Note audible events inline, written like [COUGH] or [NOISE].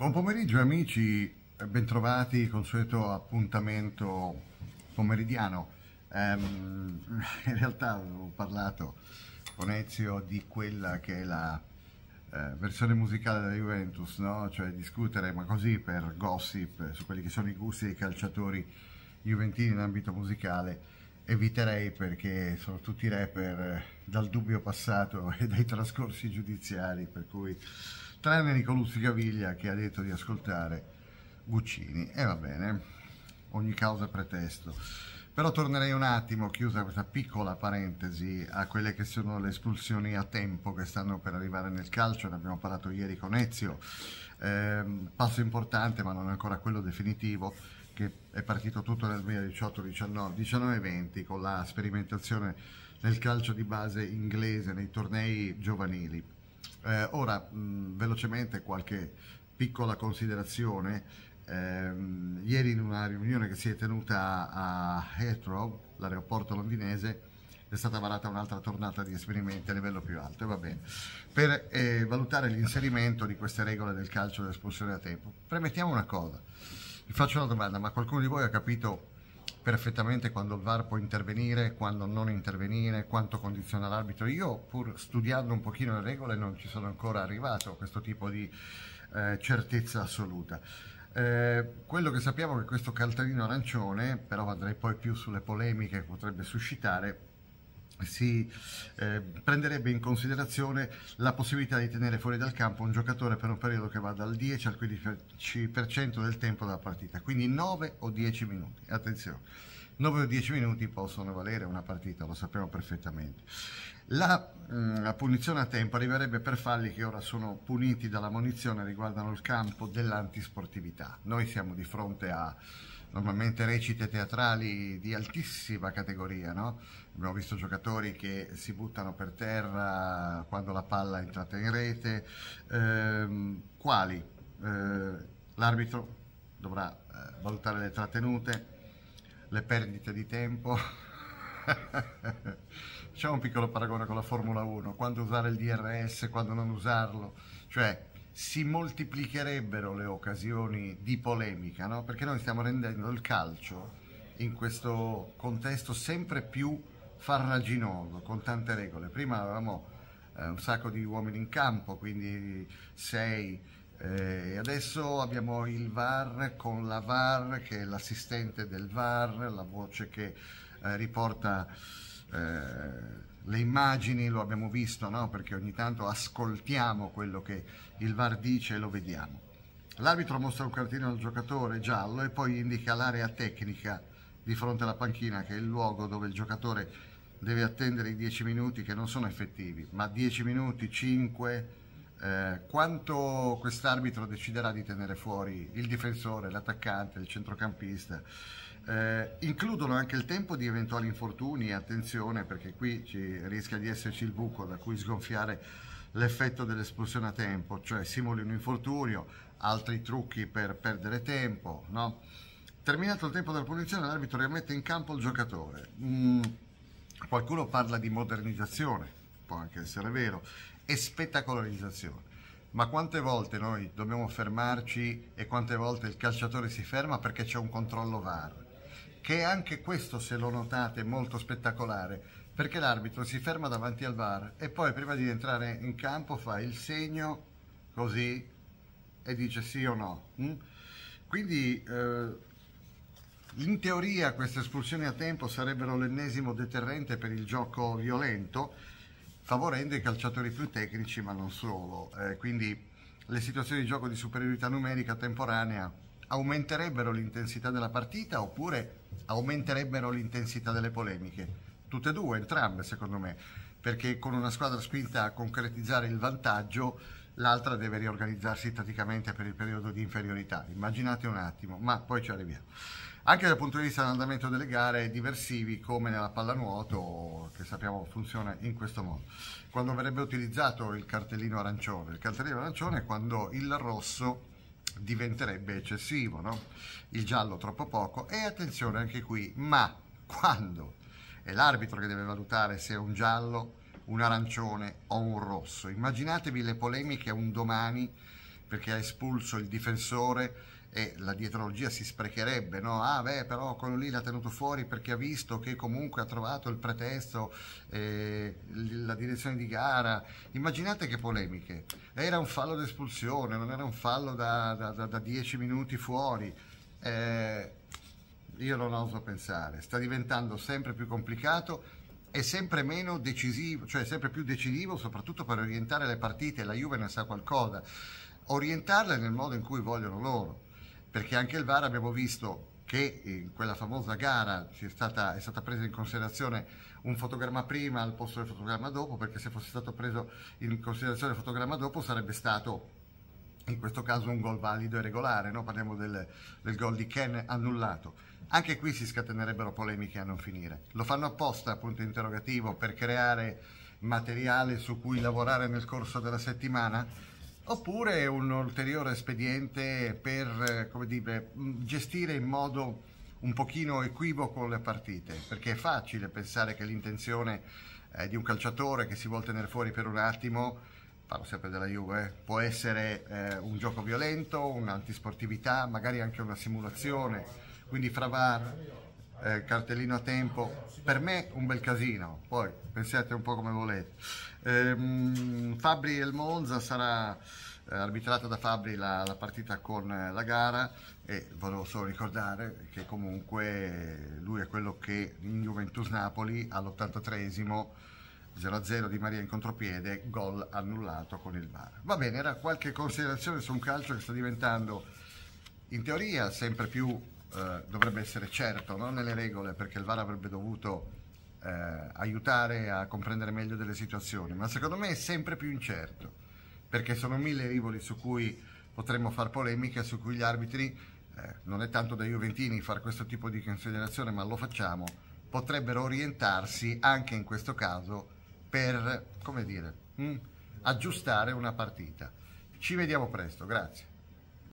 Buon pomeriggio amici, eh, bentrovati, consueto appuntamento pomeridiano. Um, [LAUGHS] in realtà ho parlato con Ezio di quella che è la eh, versione musicale della Juventus, no? cioè discutere, ma così per gossip, eh, su quelli che sono i gusti dei calciatori juventini in ambito musicale, eviterei perché sono tutti rapper eh, dal dubbio passato [LAUGHS] e dai trascorsi giudiziari, per cui tranne Nicoluzzi Gaviglia che ha detto di ascoltare Guccini. E va bene, ogni causa è pretesto. Però tornerei un attimo, chiusa questa piccola parentesi, a quelle che sono le espulsioni a tempo che stanno per arrivare nel calcio, ne abbiamo parlato ieri con Ezio, eh, passo importante ma non ancora quello definitivo, che è partito tutto nel 2018-19-20 con la sperimentazione nel calcio di base inglese, nei tornei giovanili. Eh, ora, mh, mm, velocemente qualche piccola considerazione. Eh, ieri in una riunione che si è tenuta a Heathrow, l'aeroporto londinese, è stata varata un'altra tornata di esperimenti a livello più alto, per eh, valutare l'inserimento di queste regole del calcio dell'espulsione a tempo. Premettiamo una cosa, vi faccio una domanda, ma qualcuno di voi ha capito perfettamente quando il VAR può intervenire, quando non intervenire, quanto condiziona l'arbitro. Io pur studiando un pochino le regole non ci sono ancora arrivato a questo tipo di eh, certezza assoluta. Eh, quello che sappiamo è che questo calzarino arancione, però andrei poi più sulle polemiche che potrebbe suscitare, si eh, prenderebbe in considerazione la possibilità di tenere fuori dal campo un giocatore per un periodo che va dal 10 al 15% del tempo della partita, quindi 9 o 10 minuti. Attenzione. 9 o 10 minuti possono valere una partita, lo sappiamo perfettamente. La, mh, mm, la punizione a tempo arriverebbe per falli che ora sono puniti dalla munizione riguardano il campo dell'antisportività. Noi siamo di fronte a normalmente recite teatrali di altissima categoria, no? abbiamo visto giocatori che si buttano per terra quando la palla è entrata in rete, ehm, quali? Eh, l'arbitro dovrà eh, valutare le trattenute, le perdite di tempo. [LAUGHS] Facciamo un piccolo paragone con la Formula 1, quando usare il DRS, quando non usarlo, cioè si moltiplicherebbero le occasioni di polemica, no? perché noi stiamo rendendo il calcio in questo contesto sempre più farraginoso, con tante regole. Prima avevamo eh, un sacco di uomini in campo, quindi 6, eh, e adesso abbiamo il VAR con la VAR che è l'assistente del VAR, la voce che eh, riporta eh, le immagini, lo abbiamo visto no? perché ogni tanto ascoltiamo quello che il VAR dice e lo vediamo. L'arbitro mostra un cartino al giocatore giallo e poi indica l'area tecnica di fronte alla panchina che è il luogo dove il giocatore deve attendere i 10 minuti che non sono effettivi, ma 10 minuti, 5 eh, quanto quest'arbitro deciderà di tenere fuori il difensore, l'attaccante, il centrocampista. Eh, includono anche il tempo di eventuali infortuni, attenzione perché qui ci, rischia di esserci il buco da cui sgonfiare l'effetto dell'espulsione a tempo, cioè simuli un infortunio, altri trucchi per perdere tempo. No? Terminato il tempo della punizione l'arbitro rimette in campo il giocatore. Mm, qualcuno parla di modernizzazione, può anche essere vero, e spettacolarizzazione. Ma quante volte noi dobbiamo fermarci e quante volte il calciatore si ferma perché c'è un controllo VAR? Che anche questo, se lo notate, è molto spettacolare, perché l'arbitro si ferma davanti al VAR e poi prima di entrare in campo fa il segno così e dice sì o no. Mm? Quindi eh, in teoria queste espulsioni a tempo sarebbero l'ennesimo deterrente per il gioco violento, favorendo i calciatori più tecnici ma non solo. Eh, quindi le situazioni di gioco di superiorità numerica temporanea aumenterebbero l'intensità della partita oppure aumenterebbero l'intensità delle polemiche? Tutte e due, entrambe secondo me, perché con una squadra spinta a concretizzare il vantaggio l'altra deve riorganizzarsi tatticamente per il periodo di inferiorità. Immaginate un attimo, ma poi ci arriviamo anche dal punto di vista dell'andamento delle gare diversivi come nella pallanuoto che sappiamo funziona in questo modo quando verrebbe utilizzato il cartellino arancione il cartellino arancione è quando il rosso diventerebbe eccessivo no? il giallo troppo poco e attenzione anche qui ma quando è l'arbitro che deve valutare se è un giallo un arancione o un rosso immaginatevi le polemiche un domani perché ha espulso il difensore e la dietrologia si sprecherebbe, no? Ah, beh, però quello lì l'ha tenuto fuori perché ha visto che comunque ha trovato il pretesto, eh, la direzione di gara. Immaginate che polemiche. Era un fallo d'espulsione, non era un fallo da 10 minuti fuori. Eh, io non oso pensare. Sta diventando sempre più complicato e sempre meno decisivo, cioè sempre più decisivo, soprattutto per orientare le partite. La Juve ne sa qualcosa orientarle nel modo in cui vogliono loro, perché anche il VAR abbiamo visto che in quella famosa gara è stata, è stata presa in considerazione un fotogramma prima al posto del fotogramma dopo, perché se fosse stato preso in considerazione il fotogramma dopo sarebbe stato in questo caso un gol valido e regolare, no? parliamo del, del gol di Ken annullato. Anche qui si scatenerebbero polemiche a non finire. Lo fanno apposta, punto interrogativo, per creare materiale su cui lavorare nel corso della settimana? oppure un ulteriore espediente per eh, dire, mm, gestire in modo un pochino equivoco le partite, perché è facile pensare che l'intenzione eh, di un calciatore che si vuole tenere fuori per un attimo, parlo sempre della Juve, eh, può essere eh, un gioco violento, un'antisportività, magari anche una simulazione, quindi fra VAR eh, cartellino a tempo, per me un bel casino, poi pensate un po' come volete. Ehm, Fabri e il Monza sarà eh, arbitrata da Fabri la, la, partita con eh, la gara e volevo solo ricordare che comunque lui è quello che in Juventus Napoli all'83esimo 0-0 di Maria in contropiede, gol annullato con il VAR. Va bene, era qualche considerazione su un calcio che sta diventando in teoria sempre più eh, dovrebbe essere certo, non nelle regole, perché il VAR avrebbe dovuto eh, aiutare a comprendere meglio delle situazioni, ma secondo me è sempre più incerto, perché sono mille rivoli su cui potremmo far polemica, su cui gli arbitri, eh, non è tanto da Juventini fare questo tipo di considerazione, ma lo facciamo, potrebbero orientarsi anche in questo caso per, come dire, mh, hm, aggiustare una partita. Ci vediamo presto, grazie.